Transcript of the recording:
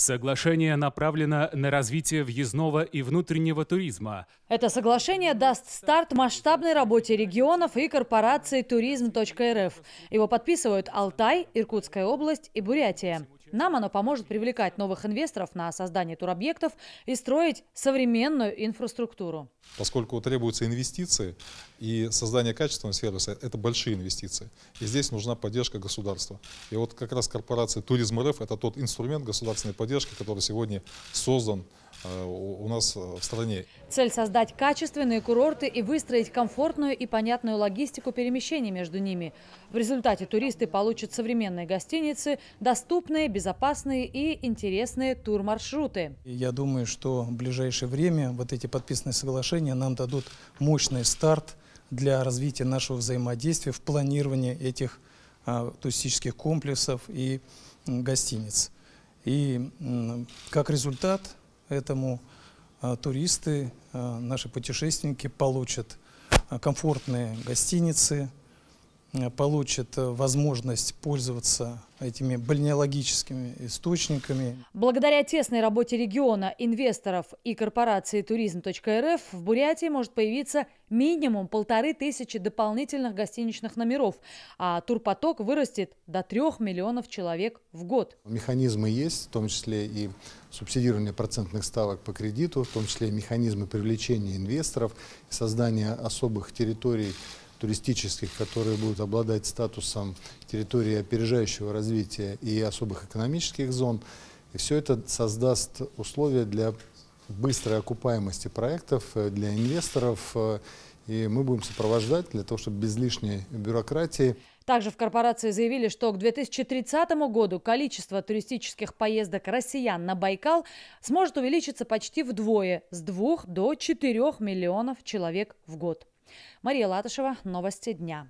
Соглашение направлено на развитие въездного и внутреннего туризма. Это соглашение даст старт масштабной работе регионов и корпорации туризм.рф. Его подписывают Алтай, Иркутская область и Бурятия. Нам оно поможет привлекать новых инвесторов на создание туробъектов и строить современную инфраструктуру. Поскольку требуются инвестиции и создание качественного сервиса – это большие инвестиции. И здесь нужна поддержка государства. И вот как раз корпорация «Туризм РФ» – это тот инструмент государственной поддержки, который сегодня создан Э, у нас э, в стране. Цель – создать качественные курорты и выстроить комфортную и понятную логистику перемещения между ними. В результате туристы получат современные гостиницы, доступные, безопасные и интересные турмаршруты. Я думаю, что в ближайшее время вот эти подписанные соглашения нам дадут мощный старт для развития нашего взаимодействия в планировании этих а, туристических комплексов и гостиниц. И как результат этому а, туристы, а, наши путешественники получат а, комфортные гостиницы, Э, получит э, возможность пользоваться этими бальнеологическими источниками. Благодаря тесной работе региона, инвесторов и корпорации туризм.рф в Бурятии может появиться минимум полторы тысячи дополнительных гостиничных номеров, а турпоток вырастет до трех миллионов человек в год. Механизмы есть, в том числе и субсидирование процентных ставок по кредиту, в том числе и механизмы привлечения инвесторов, создания особых территорий туристических, которые будут обладать статусом территории опережающего развития и особых экономических зон. И все это создаст условия для быстрой окупаемости проектов, э, для инвесторов. Э, и мы будем сопровождать для того, чтобы без лишней бюрократии. Также в корпорации заявили, что к 2030 году количество туристических поездок россиян на Байкал сможет увеличиться почти вдвое, с 2 до 4 миллионов человек в год. Мария Латышева, новости дня.